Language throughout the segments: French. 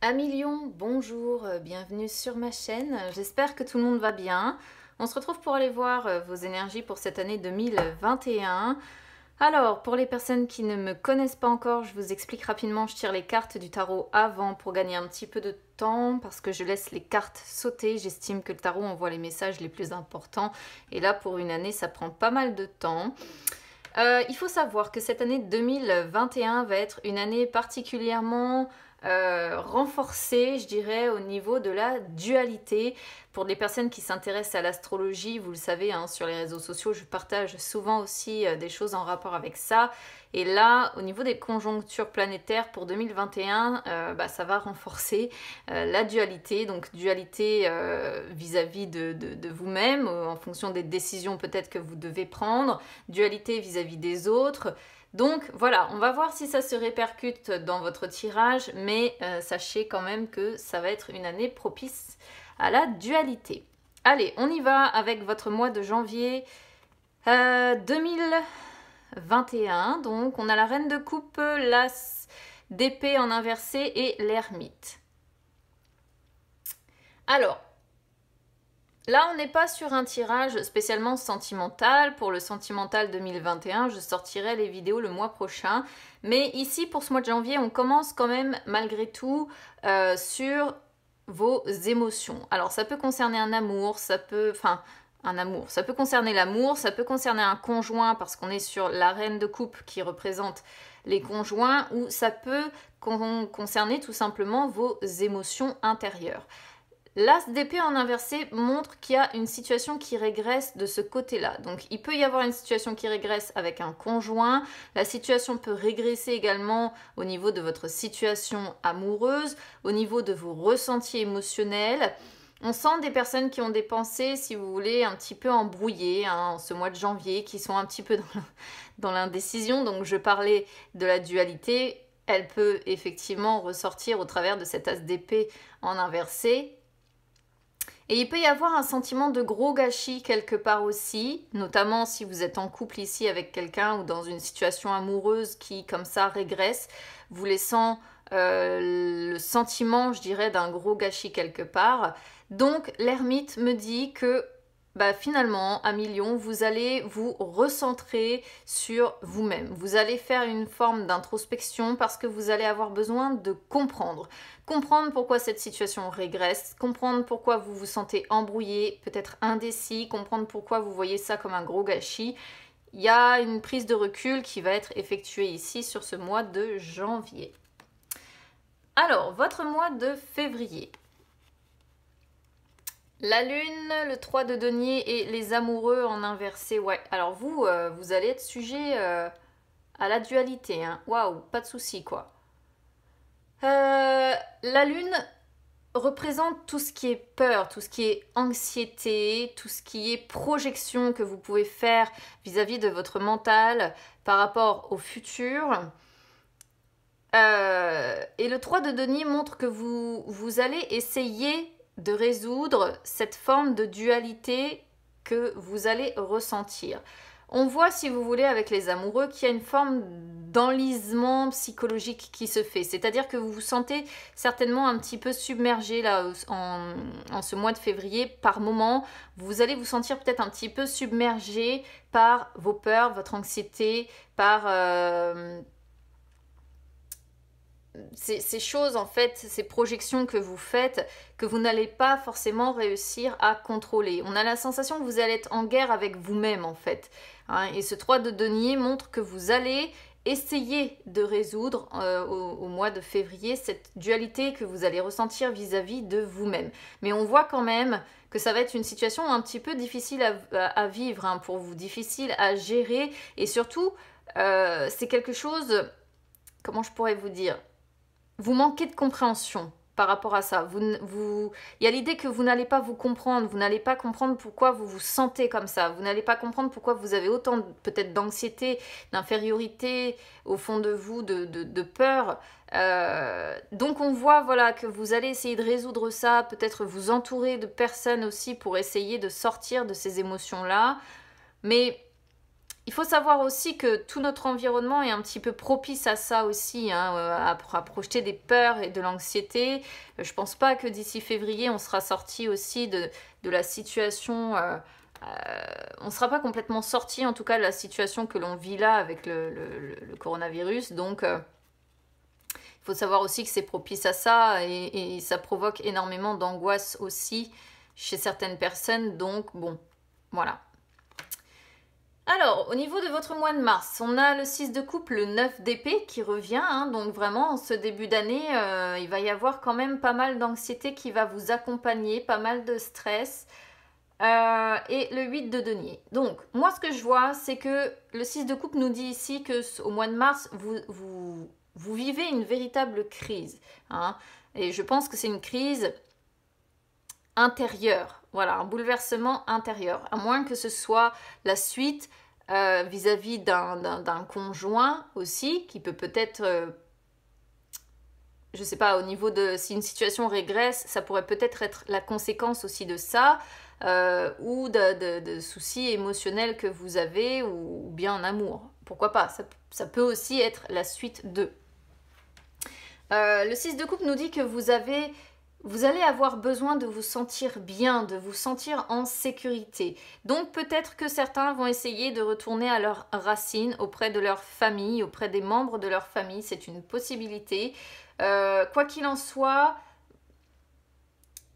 Amilion, bonjour, euh, bienvenue sur ma chaîne, j'espère que tout le monde va bien. On se retrouve pour aller voir euh, vos énergies pour cette année 2021. Alors, pour les personnes qui ne me connaissent pas encore, je vous explique rapidement, je tire les cartes du tarot avant pour gagner un petit peu de temps parce que je laisse les cartes sauter, j'estime que le tarot envoie les messages les plus importants et là pour une année ça prend pas mal de temps. Euh, il faut savoir que cette année 2021 va être une année particulièrement euh, renforcer je dirais, au niveau de la dualité. Pour les personnes qui s'intéressent à l'astrologie, vous le savez, hein, sur les réseaux sociaux, je partage souvent aussi euh, des choses en rapport avec ça. Et là, au niveau des conjonctures planétaires pour 2021, euh, bah, ça va renforcer la dualité. Donc dualité vis-à-vis de vous-même, en fonction des décisions peut-être que vous devez prendre, dualité vis à -vis des autres donc voilà, on va voir si ça se répercute dans votre tirage, mais euh, sachez quand même que ça va être une année propice à la dualité. Allez, on y va avec votre mois de janvier 2021. Euh, Donc on a la reine de coupe, l'as d'épée en inversé et l'ermite. Alors, Là, on n'est pas sur un tirage spécialement sentimental. Pour le sentimental 2021, je sortirai les vidéos le mois prochain. Mais ici, pour ce mois de janvier, on commence quand même malgré tout euh, sur vos émotions. Alors, ça peut concerner un amour, ça peut... Enfin, un amour. Ça peut concerner l'amour, ça peut concerner un conjoint parce qu'on est sur la reine de coupe qui représente les conjoints, ou ça peut concerner tout simplement vos émotions intérieures. L'As d'épée en inversé montre qu'il y a une situation qui régresse de ce côté-là. Donc il peut y avoir une situation qui régresse avec un conjoint, la situation peut régresser également au niveau de votre situation amoureuse, au niveau de vos ressentis émotionnels. On sent des personnes qui ont des pensées, si vous voulez, un petit peu embrouillées hein, en ce mois de janvier, qui sont un petit peu dans l'indécision. Donc je parlais de la dualité. Elle peut effectivement ressortir au travers de cet as d'épée en inversé et il peut y avoir un sentiment de gros gâchis quelque part aussi, notamment si vous êtes en couple ici avec quelqu'un ou dans une situation amoureuse qui comme ça régresse, vous laissant euh, le sentiment, je dirais, d'un gros gâchis quelque part. Donc l'ermite me dit que bah, finalement, à million, vous allez vous recentrer sur vous-même. Vous allez faire une forme d'introspection parce que vous allez avoir besoin de comprendre. Comprendre pourquoi cette situation régresse, comprendre pourquoi vous vous sentez embrouillé, peut-être indécis, comprendre pourquoi vous voyez ça comme un gros gâchis. Il y a une prise de recul qui va être effectuée ici sur ce mois de janvier. Alors, votre mois de février. La lune, le 3 de denier et les amoureux en inversé, ouais. Alors vous, euh, vous allez être sujet euh, à la dualité, hein. Waouh, pas de souci quoi. Euh, la lune représente tout ce qui est peur, tout ce qui est anxiété, tout ce qui est projection que vous pouvez faire vis-à-vis de votre mental par rapport au futur. et le 3 de denier montre que vous, vous allez essayer de résoudre cette forme de dualité que vous allez ressentir. On voit, si vous voulez, avec les amoureux qu'il y a une forme d'enlisement psychologique qui se fait. C'est-à-dire que vous vous sentez certainement un petit peu submergé là en, en ce mois de février par moment. Vous allez vous sentir peut-être un petit peu submergé par vos peurs, votre anxiété, par... Euh, ces, choses, en fait, ces projections que vous faites, que vous n'allez pas forcément réussir à contrôler. On a la sensation que vous allez être en guerre avec vous-même, en fait. Hein. et ce 3 de denier montre que vous allez essayer de résoudre euh, au, mois de février cette dualité que vous allez ressentir vis-à-vis de vous-même. Mais on voit quand même que ça va être une situation un petit peu difficile à, vivre hein, pour vous, difficile à gérer et surtout, euh, c'est quelque chose, comment je pourrais vous dire, vous manquez de compréhension par rapport à ça. Vous, vous, il y a l'idée que vous n'allez pas vous comprendre, vous n'allez pas comprendre pourquoi vous vous sentez comme ça, vous n'allez pas comprendre pourquoi vous avez autant peut-être d'anxiété, d'infériorité au fond de vous, de, peur. Euh, donc on voit voilà que vous allez essayer de résoudre ça, peut-être vous entourer de personnes aussi pour essayer de sortir de ces émotions-là. Mais il faut savoir aussi que tout notre environnement est un petit peu propice à ça aussi, hein, euh, à, projeter des peurs et de l'anxiété. Euh, je pense pas que d'ici février, on sera sorti aussi de, la situation. Euh, on ne sera pas complètement sorti, en tout cas, de la situation que l'on vit là avec le, coronavirus. Donc. il faut savoir aussi que c'est propice à ça et ça provoque énormément d'angoisse aussi chez certaines personnes. Donc, bon, voilà. Alors, au niveau de votre mois de mars, on a le 6 de coupe, le 9 d'épée qui revient. Hein. donc vraiment, en ce début d'année, euh, il va y avoir quand même pas mal d'anxiété qui va vous accompagner, pas mal de stress. Euh, et le 8 de denier. Donc, moi, ce que je vois, c'est que le 6 de coupe nous dit ici que au mois de mars, vous, vivez une véritable crise. Hein. et je pense que c'est une crise intérieure. Voilà, un bouleversement intérieur. À moins que ce soit la suite euh, vis-à-vis d'un conjoint aussi, qui peut peut-être... Euh, je ne sais pas, au niveau de... Si une situation régresse, ça pourrait peut-être être la conséquence aussi de ça. Euh, ou de, soucis émotionnels que vous avez, ou, bien en amour. Pourquoi pas ça, peut aussi être la suite de. le 6 de coupe nous dit que vous avez vous allez avoir besoin de vous sentir bien, de vous sentir en sécurité. Donc peut-être que certains vont essayer de retourner à leurs racines auprès de leur famille, auprès des membres de leur famille, c'est une possibilité. Euh, quoi qu'il en soit,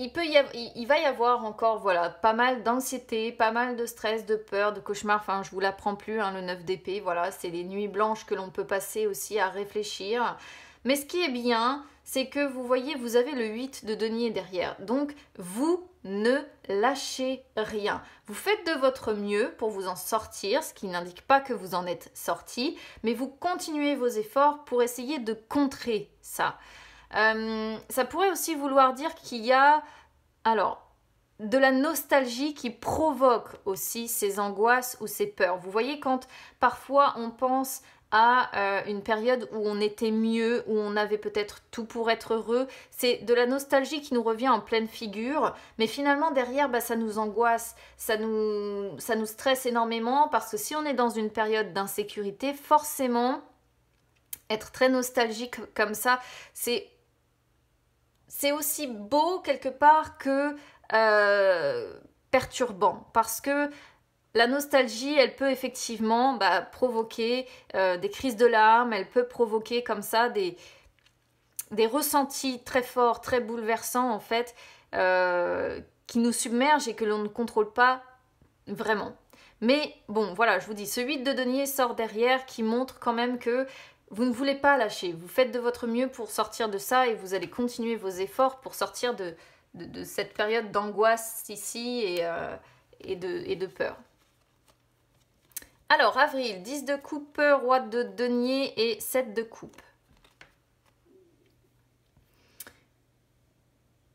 il, peut y il, va y avoir encore voilà, pas mal d'anxiété, pas mal de stress, de peur, de cauchemar. Enfin, je vous l'apprends plus, hein, le 9 d'épée, voilà, c'est les nuits blanches que l'on peut passer aussi à réfléchir. Mais ce qui est bien, c'est que vous voyez, vous avez le 8 de denier derrière. Donc, vous ne lâchez rien. Vous faites de votre mieux pour vous en sortir, ce qui n'indique pas que vous en êtes sorti, mais vous continuez vos efforts pour essayer de contrer ça. Euh, ça pourrait aussi vouloir dire qu'il y a... Alors, de la nostalgie qui provoque aussi ces angoisses ou ces peurs. Vous voyez, quand parfois on pense à euh, une période où on était mieux, où on avait peut-être tout pour être heureux. C'est de la nostalgie qui nous revient en pleine figure, mais finalement derrière, bah, ça nous angoisse, ça nous, ça nous stresse énormément parce que si on est dans une période d'insécurité, forcément, être très nostalgique comme ça, c'est c'est aussi beau quelque part que euh, perturbant parce que la nostalgie, elle peut effectivement bah, provoquer euh, des crises de larmes, elle peut provoquer comme ça des, ressentis très forts, très bouleversants en fait, euh, qui nous submergent et que l'on ne contrôle pas vraiment. Mais bon, voilà, je vous dis, ce 8 de denier sort derrière qui montre quand même que vous ne voulez pas lâcher, vous faites de votre mieux pour sortir de ça et vous allez continuer vos efforts pour sortir de, cette période d'angoisse ici et euh, de peur. Alors, avril, 10 de coupe, roi de denier et 7 de coupe.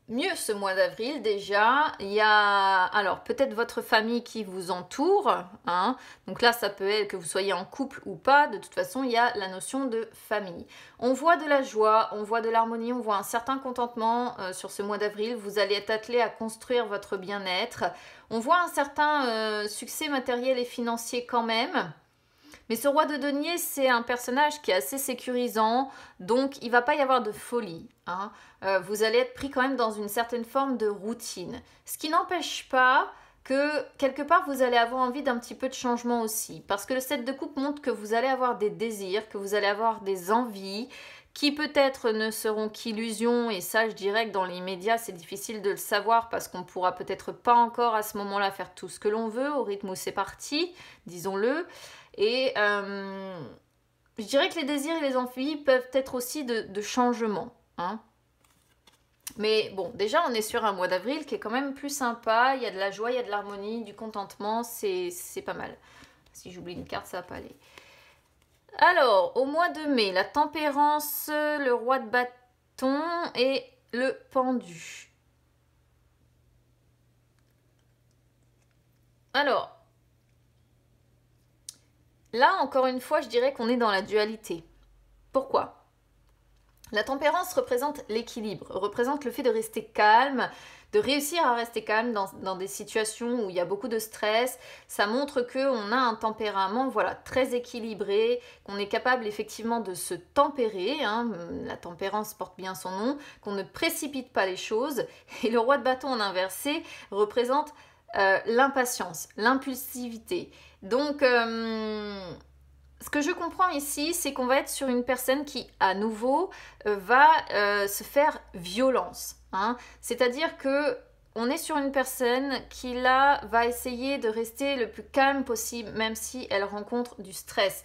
mieux ce mois d'avril déjà. Il y a alors peut-être votre famille qui vous entoure. Hein. Donc là, ça peut être que vous soyez en couple ou pas. De toute façon, il y a la notion de famille. On voit de la joie, on voit de l'harmonie, on voit un certain contentement euh, sur ce mois d'avril. Vous allez être attelé à construire votre bien-être. On voit un certain euh, succès matériel et financier quand même. Mais ce roi de denier, c'est un personnage qui est assez sécurisant, donc il ne va pas y avoir de folie. Hein. Euh, vous allez être pris quand même dans une certaine forme de routine. Ce qui n'empêche pas que quelque part vous allez avoir envie d'un petit peu de changement aussi. Parce que le set de coupe montre que vous allez avoir des désirs, que vous allez avoir des envies qui peut-être ne seront qu'illusions, et ça je dirais que dans l'immédiat c'est difficile de le savoir parce qu'on pourra peut-être pas encore à ce moment-là faire tout ce que l'on veut au rythme où c'est parti, disons-le. Et euh, je dirais que les désirs et les envies peuvent être aussi de, changement. Hein. Mais bon, déjà, on est sur un mois d'avril qui est quand même plus sympa. Il y a de la joie, il y a de l'harmonie, du contentement, c'est pas mal. Si j'oublie une carte, ça va pas aller. Alors, au mois de mai, la tempérance, le roi de bâton et le pendu. Alors, Là, encore une fois, je dirais qu'on est dans la dualité. Pourquoi La tempérance représente l'équilibre, représente le fait de rester calme, de réussir à rester calme dans, des situations où il y a beaucoup de stress. Ça montre qu'on a un tempérament voilà, très équilibré, qu'on est capable effectivement de se tempérer, hein. la tempérance porte bien son nom, qu'on ne précipite pas les choses. Et le roi de bâton en inversé représente euh, l'impatience, l'impulsivité. Donc, euh, ce que je comprends ici, c'est qu'on va être sur une personne qui, à nouveau, euh, va euh, se faire violence. Hein. C'est-à-dire que on est sur une personne qui là va essayer de rester le plus calme possible même si elle rencontre du stress.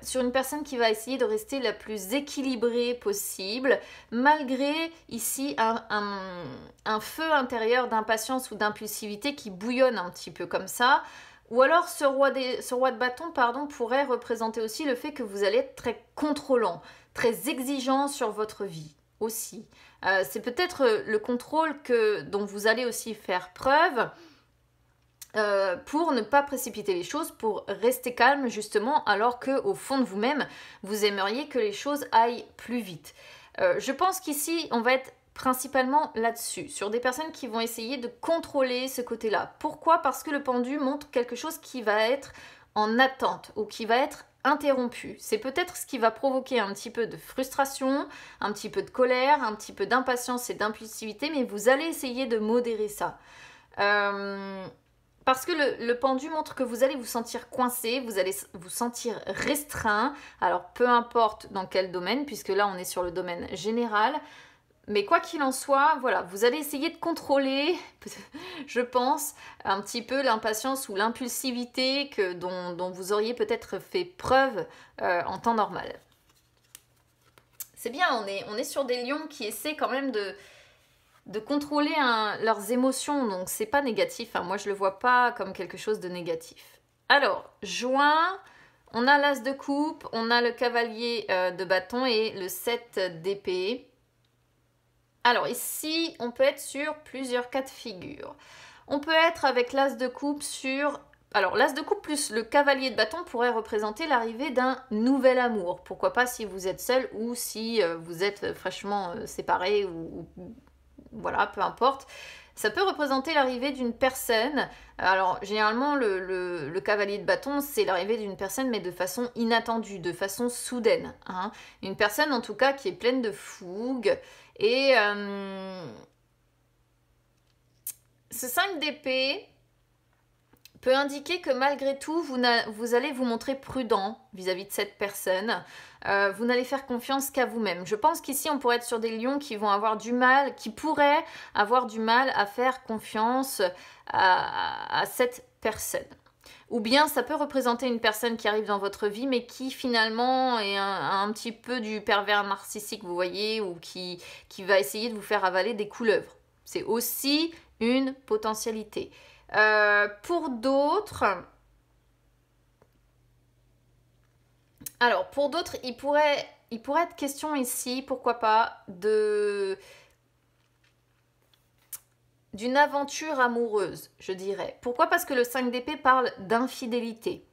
sur une personne qui va essayer de rester la plus équilibrée possible malgré ici un feu intérieur d'impatience ou d'impulsivité qui bouillonne un petit peu comme ça. Ou alors ce roi, des, ce roi de bâton pardon, pourrait représenter aussi le fait que vous allez être très contrôlant, très exigeant sur votre vie aussi. Euh, c'est peut-être euh, le contrôle que, dont vous allez aussi faire preuve euh, pour ne pas précipiter les choses, pour rester calme justement, alors que au fond de vous-même, vous aimeriez que les choses aillent plus vite. je pense qu'ici, on va être principalement là-dessus, sur des personnes qui vont essayer de contrôler ce côté-là. Pourquoi Parce que le pendu montre quelque chose qui va être en attente ou qui va être interrompu. C'est peut-être ce qui va provoquer un petit peu de frustration, un petit peu de colère, un petit peu d'impatience et d'impulsivité, mais vous allez essayer de modérer ça. Euh, parce que le, pendu montre que vous allez vous sentir coincé, vous allez vous sentir restreint, alors peu importe dans quel domaine, puisque là on est sur le domaine général, mais quoi qu'il en soit, voilà, vous allez essayer de contrôler, je pense, un petit peu l'impatience ou l'impulsivité dont, dont, vous auriez peut-être fait preuve euh, en temps normal. C'est bien, on est, on est sur des lions qui essaient quand même de, de contrôler leurs émotions, donc c'est pas négatif. Hein. Moi, je le vois pas comme quelque chose de négatif. Alors, juin, on a l'as de coupe, on a le cavalier euh, de bâton et le 7 d'épée. Alors ici, on peut être sur plusieurs cas de figure. On peut être avec l'as de coupe sur... Alors l'as de coupe plus le cavalier de bâton pourrait représenter l'arrivée d'un nouvel amour. Pourquoi pas si vous êtes seul ou si euh, vous êtes fraîchement euh, séparé ou... Voilà, peu importe. Ça peut représenter l'arrivée d'une personne. Alors généralement le, cavalier de bâton, c'est l'arrivée d'une personne mais de façon inattendue, de façon soudaine. Hein. Une personne en tout cas qui est pleine de fougue, et euh, ce 5 d'épée peut indiquer que malgré tout, vous, allez vous montrer prudent vis-à-vis de cette personne. Euh, vous n'allez faire confiance qu'à vous-même. Je pense qu'ici, on pourrait être sur des lions qui vont avoir du mal, qui pourraient avoir du mal à faire confiance à cette personne. Ou bien ça peut représenter une personne qui arrive dans votre vie mais qui finalement est un, petit peu du pervers narcissique, vous voyez, ou qui, qui va essayer de vous faire avaler des couleuvres. C'est aussi une potentialité. Euh, pour d'autres... Alors, pour d'autres, il pourrait, il pourrait être question ici, pourquoi pas, de d'une aventure amoureuse, je dirais. Pourquoi Parce que le 5 d'épée parle d'infidélité.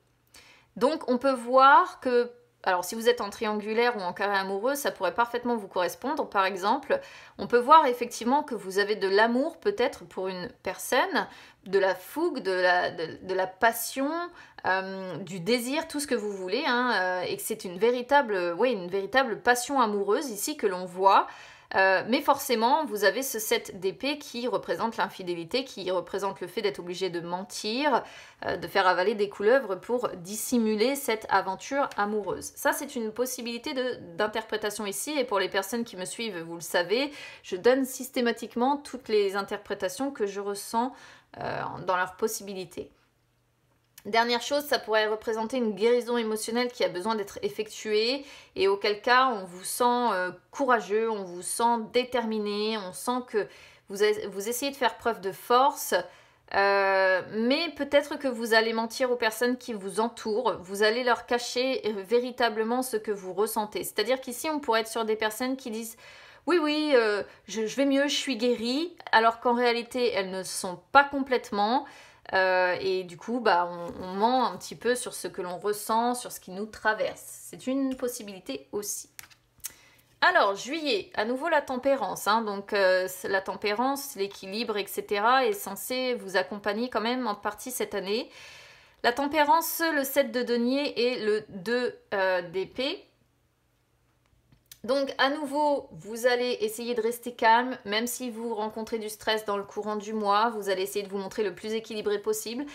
Donc on peut voir que, alors si vous êtes en triangulaire ou en carré amoureux, ça pourrait parfaitement vous correspondre. Par exemple, on peut voir effectivement que vous avez de l'amour peut-être pour une personne, de la fougue, de la, passion, euh, du désir, tout ce que vous voulez, hein, euh, et que c'est une véritable, une véritable passion amoureuse ici que l'on voit. Euh, mais forcément, vous avez ce 7 d'épée qui représente l'infidélité, qui représente le fait d'être obligé de mentir, euh, de faire avaler des couleuvres pour dissimuler cette aventure amoureuse. Ça, c'est une possibilité d'interprétation ici, et pour les personnes qui me suivent, vous le savez, je donne systématiquement toutes les interprétations que je ressens euh, dans leurs possibilités. Dernière chose, ça pourrait représenter une guérison émotionnelle qui a besoin d'être effectuée et auquel cas on vous sent euh, courageux, on vous sent déterminé, on sent que vous, essayez de faire preuve de force, euh, mais peut-être que vous allez mentir aux personnes qui vous entourent, vous allez leur cacher euh, véritablement ce que vous ressentez. C'est-à-dire qu'ici on pourrait être sur des personnes qui disent oui, oui, je, je vais mieux, je suis guérie, alors qu'en réalité elles ne sont pas complètement. Euh, et du coup, bah, on, ment un petit peu sur ce que l'on ressent, sur ce qui nous traverse. C'est une possibilité aussi. Alors, juillet, à nouveau la tempérance. Hein. donc, euh, la tempérance, l'équilibre, etc. est censé vous accompagner quand même en partie cette année. La tempérance, le 7 de denier et le 2 euh, d'épée. Donc à nouveau, vous allez essayer de rester calme, même si vous rencontrez du stress dans le courant du mois, vous allez essayer de vous montrer le plus équilibré possible.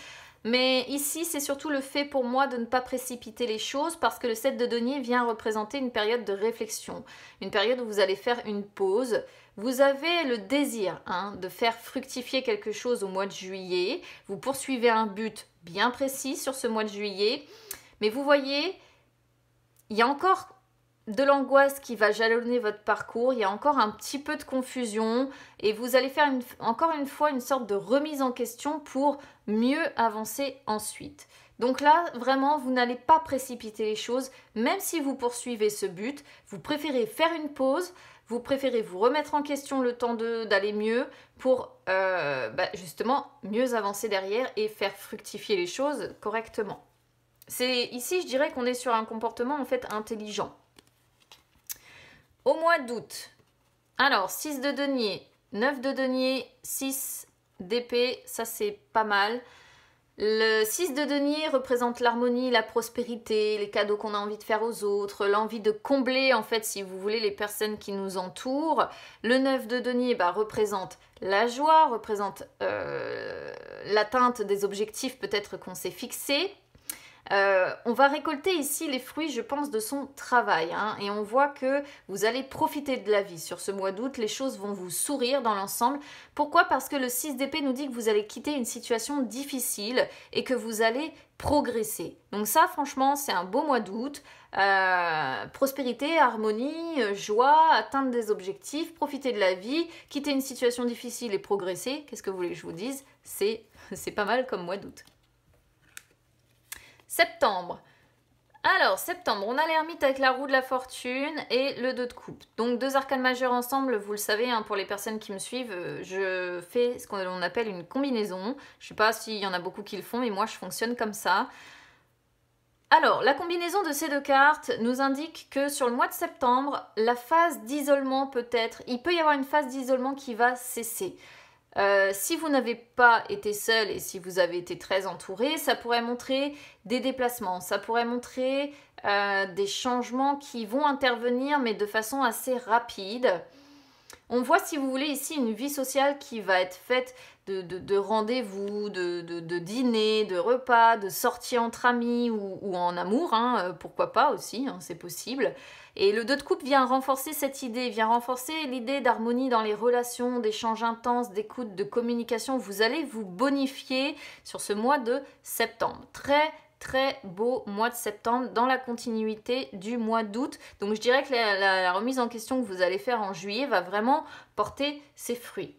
Mais ici, c'est surtout le fait pour moi de ne pas précipiter les choses parce que le 7 de denier vient représenter une période de réflexion, une période où vous allez faire une pause. Vous avez le désir hein, de faire fructifier quelque chose au mois de juillet. Vous poursuivez un but bien précis sur ce mois de juillet. Mais vous voyez, il y a encore de l'angoisse qui va jalonner votre parcours, il y a encore un petit peu de confusion et vous allez faire encore une fois une sorte de remise en question pour mieux avancer ensuite. Donc là, vraiment, vous n'allez pas précipiter les choses, même si vous poursuivez ce but, vous préférez faire une pause, vous préférez vous remettre en question le temps d'aller mieux pour euh, bah, justement mieux avancer derrière et faire fructifier les choses correctement. C'est ici, je dirais qu'on est sur un comportement en fait intelligent au mois d'août. Alors, 6 de denier, 9 de denier, 6 d'épée, ça c'est pas mal. Le 6 de denier représente l'harmonie, la prospérité, les cadeaux qu'on a envie de faire aux autres, l'envie de combler en fait si vous voulez les personnes qui nous entourent. Le 9 de denier bah, représente la joie, représente euh, l'atteinte des objectifs peut-être qu'on s'est fixés. Euh, on va récolter ici les fruits, je pense, de son travail. Hein, et on voit que vous allez profiter de la vie sur ce mois d'août. Les choses vont vous sourire dans l'ensemble. Pourquoi Parce que le 6 d'épée nous dit que vous allez quitter une situation difficile et que vous allez progresser. Donc ça, franchement, c'est un beau mois d'août. Euh, prospérité, harmonie, euh, joie, atteindre des objectifs, profiter de la vie, quitter une situation difficile et progresser. Qu'est-ce que vous voulez que je vous dise C'est pas mal comme mois d'août. Septembre. Alors, septembre, on a l'ermite avec la roue de la fortune et le deux de coupe. Donc, deux arcanes majeurs ensemble, vous le savez, hein, pour les personnes qui me suivent, euh, je fais ce qu'on appelle une combinaison. Je sais pas s'il y en a beaucoup qui le font, mais moi, je fonctionne comme ça. Alors, la combinaison de ces deux cartes nous indique que sur le mois de septembre, la phase d'isolement peut être, il peut y avoir une phase d'isolement qui va cesser. Euh, si vous n'avez pas été seul et si vous avez été très entouré, ça pourrait montrer des déplacements, ça pourrait montrer euh, des changements qui vont intervenir mais de façon assez rapide. On voit, si vous voulez, ici une vie sociale qui va être faite de, rendez-vous, de, de, dîners, de repas, de sorties entre amis ou, en amour, hein, euh, pourquoi pas aussi, hein, c'est possible. Et le 2 de coupe vient renforcer cette idée, vient renforcer l'idée d'harmonie dans les relations, d'échanges intenses, d'écoute, de communication. Vous allez vous bonifier sur ce mois de septembre. Très très beau mois de septembre dans la continuité du mois d'août. Donc je dirais que la, remise en question que vous allez faire en juillet va vraiment porter ses fruits.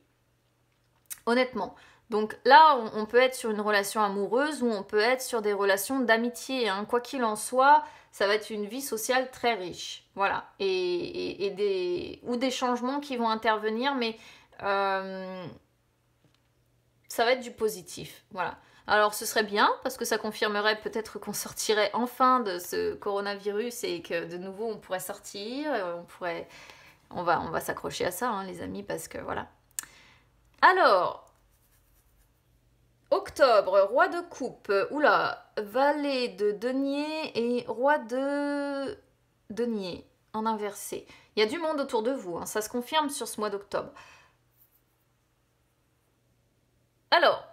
Honnêtement, donc là, on, peut être sur une relation amoureuse ou on peut être sur des relations d'amitié. Hein, quoi qu'il en soit, ça va être une vie sociale très riche. Voilà. Et, des, ou des changements qui vont intervenir, mais euh, ça va être du positif. Voilà. Alors ce serait bien parce que ça confirmerait peut-être qu'on sortirait enfin de ce coronavirus et que de nouveau on pourrait sortir, euh, on pourrait, on va, on va s'accrocher à ça, hein, les amis, parce que voilà. Alors Octobre, roi de coupe. Oula, valet de denier et roi de denier en inversé. Il y a du monde autour de vous, hein. ça se confirme sur ce mois d'octobre. Alors,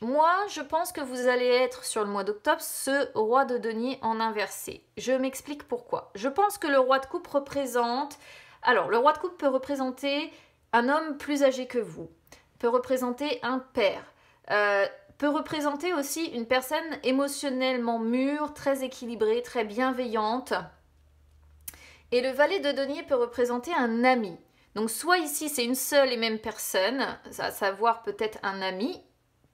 moi, je pense que vous allez être sur le mois d'octobre ce roi de denier en inversé. Je m'explique pourquoi. Je pense que le roi de coupe représente... Alors, le roi de coupe peut représenter un homme plus âgé que vous, peut représenter un père. Euh, peut représenter aussi une personne émotionnellement mûre, très équilibrée, très bienveillante. Et le valet de denier peut représenter un ami. Donc soit ici c'est une seule et même personne, à savoir peut-être un ami,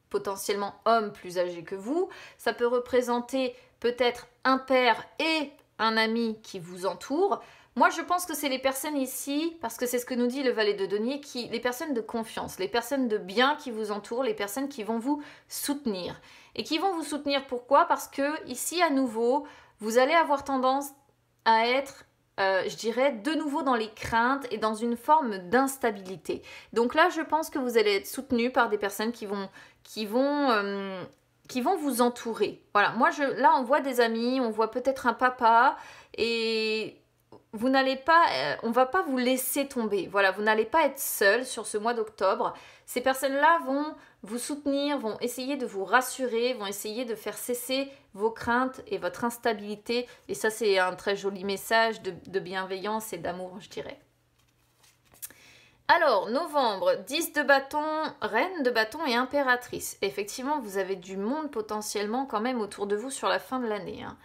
potentiellement homme plus âgé que vous, ça peut représenter peut-être un père et un ami qui vous entoure, moi, je pense que c'est les personnes ici, parce que c'est ce que nous dit le valet de denier, qui, les personnes de confiance, les personnes de bien qui vous entourent, les personnes qui vont vous soutenir. Et qui vont vous soutenir pourquoi Parce que ici, à nouveau, vous allez avoir tendance à être euh, je dirais, de nouveau dans les craintes et dans une forme d'instabilité. Donc là, je pense que vous allez être soutenu par des personnes qui vont, qui vont, euh, qui vont vous entourer. Voilà, moi, je, là, on voit des amis, on voit peut-être un papa, et vous n'allez pas, euh, on va pas vous laisser tomber. Voilà, vous n'allez pas être seul sur ce mois d'octobre. Ces personnes-là vont vous soutenir, vont essayer de vous rassurer, vont essayer de faire cesser vos craintes et votre instabilité. Et ça, c'est un très joli message de, bienveillance et d'amour, je dirais. Alors, novembre, 10 de bâton, reine de bâton et impératrice. Effectivement, vous avez du monde potentiellement quand même autour de vous sur la fin de l'année. Hein.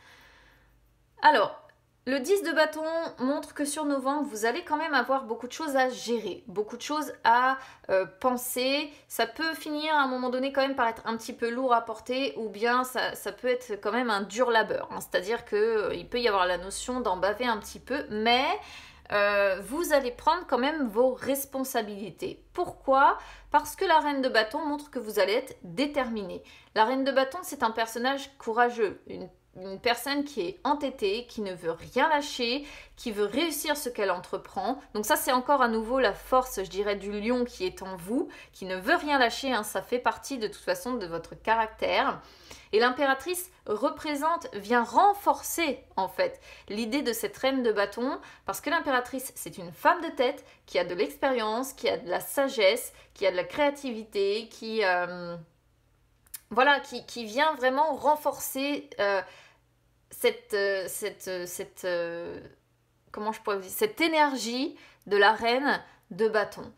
Alors, le 10 de bâton montre que sur novembre, vous allez quand même avoir beaucoup de choses à gérer, beaucoup de choses à euh, penser. Ça peut finir à un moment donné quand même par être un petit peu lourd à porter ou bien ça, peut être quand même un dur labeur. Hein. C'est-à-dire qu'il euh, il peut y avoir la notion d'en baver un petit peu, mais euh, vous allez prendre quand même vos responsabilités. Pourquoi Parce que la reine de bâton montre que vous allez être déterminé. La reine de bâton, c'est un personnage courageux, une une personne qui est entêtée, qui ne veut rien lâcher, qui veut réussir ce qu'elle entreprend. Donc ça, c'est encore à nouveau la force, je dirais, du lion qui est en vous, qui ne veut rien lâcher. Hein. ça fait partie de toute façon de votre caractère. Et l'impératrice représente, vient renforcer en fait l'idée de cette reine de bâton, parce que l'impératrice, c'est une femme de tête qui a de l'expérience, qui a de la sagesse, qui a de la créativité, qui... Euh, voilà, qui, vient vraiment renforcer euh, cette, euh, euh, euh, comment je cette énergie de la reine de bâton.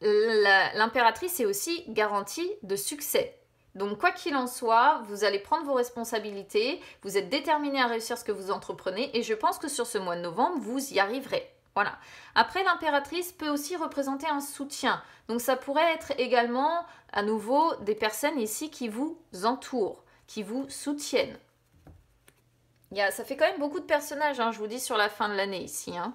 L'impératrice est aussi garantie de succès. Donc quoi qu'il en soit, vous allez prendre vos responsabilités, vous êtes déterminé à réussir ce que vous entreprenez et je pense que sur ce mois de novembre, vous y arriverez. Voilà. Après, l'impératrice peut aussi représenter un soutien. Donc ça pourrait être également à nouveau des personnes ici qui vous entourent, qui vous soutiennent ça fait quand même beaucoup de personnages, hein, je vous dis, sur la fin de l'année ici. Hein.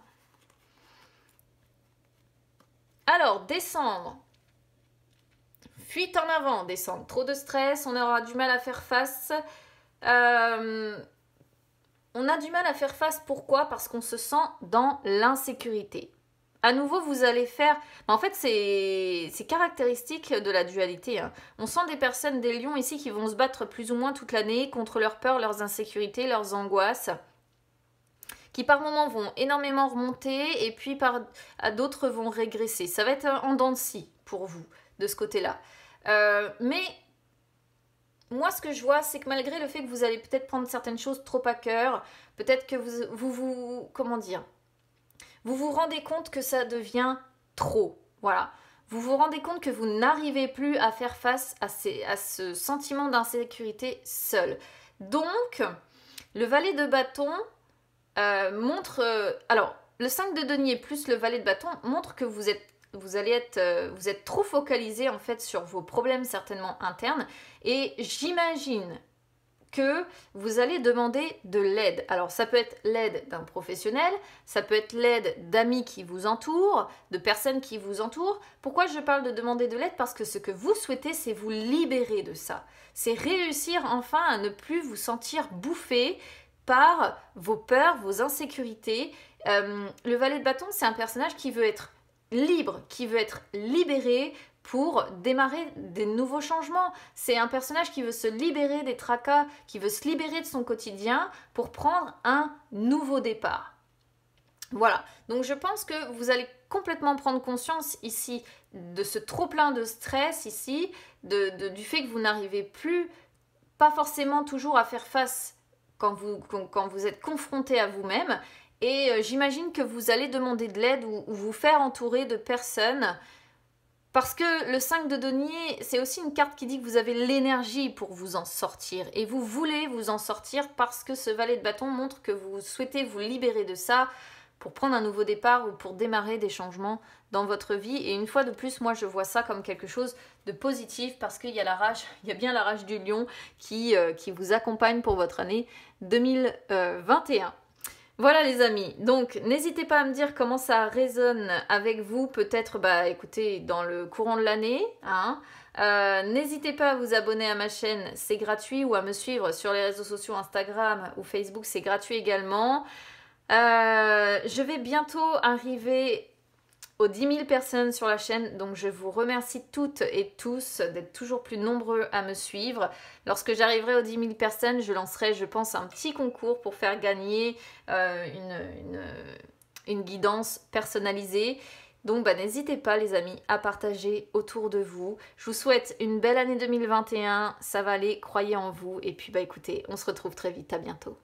Alors, descendre, Fuite en avant, descendre, Trop de stress, on aura du mal à faire face. Euh, on a du mal à faire face, pourquoi Parce qu'on se sent dans l'insécurité à nouveau, vous allez faire. En fait, c'est caractéristique de la dualité. Hein. On sent des personnes, des lions ici, qui vont se battre plus ou moins toute l'année contre leurs peurs, leurs insécurités, leurs angoisses, qui par moments vont énormément remonter et puis par à d'autres vont régresser. Ça va être en dents de pour vous, de ce côté-là. Euh, mais moi, ce que je vois, c'est que malgré le fait que vous allez peut-être prendre certaines choses trop à cœur, peut-être que vous, vous, comment dire, vous vous rendez compte que ça devient trop. Voilà. Vous vous rendez compte que vous n'arrivez plus à faire face à, ce sentiment d'insécurité seul. Donc, le valet de bâton euh, montre... Euh, alors, le 5 de denier plus le valet de bâton montre que vous êtes vous allez être, euh, vous êtes trop focalisé en fait sur vos problèmes certainement internes. Et j'imagine que vous allez demander de l'aide. Alors ça peut être l'aide d'un professionnel, ça peut être l'aide d'amis qui vous entourent, de personnes qui vous entourent. Pourquoi je parle de demander de l'aide Parce que ce que vous souhaitez, c'est vous libérer de ça. C'est réussir enfin à ne plus vous sentir bouffé par vos peurs, vos insécurités. Euh, le valet de bâton, c'est un personnage qui veut être libre, qui veut être libéré pour démarrer des nouveaux changements. C'est un personnage qui veut se libérer des tracas, qui veut se libérer de son quotidien pour prendre un nouveau départ. Voilà, donc je pense que vous allez complètement prendre conscience ici de ce trop-plein de stress ici, du fait que vous n'arrivez plus, pas forcément toujours à faire face quand vous, êtes confronté à vous-même. Et euh, j'imagine que vous allez demander de l'aide ou, vous faire entourer de personnes parce que le 5 de denier, c'est aussi une carte qui dit que vous avez l'énergie pour vous en sortir. Et vous voulez vous en sortir parce que ce valet de bâton montre que vous souhaitez vous libérer de ça pour prendre un nouveau départ ou pour démarrer des changements dans votre vie. Et une fois de plus, moi, je vois ça comme quelque chose de positif parce qu'il y a la rage, il y a bien la rage du lion qui, euh, qui vous accompagne pour votre année 2021. Voilà les amis, donc n'hésitez pas à me dire comment ça résonne avec vous, peut-être bah écoutez dans le courant de l'année. Hein. Euh, n'hésitez pas à vous abonner à ma chaîne, c'est gratuit, ou à me suivre sur les réseaux sociaux Instagram ou Facebook, c'est gratuit également. Euh, je vais bientôt arriver aux 10 000 personnes sur la chaîne. Donc je vous remercie toutes et tous d'être toujours plus nombreux à me suivre. Lorsque j'arriverai aux 10 000 personnes, je lancerai, je pense, un petit concours pour faire gagner euh, une, guidance personnalisée. Donc bah, n'hésitez pas les amis à partager autour de vous. Je vous souhaite une belle année 2021, ça va aller, croyez en vous. Et puis bah écoutez, on se retrouve très vite, à bientôt.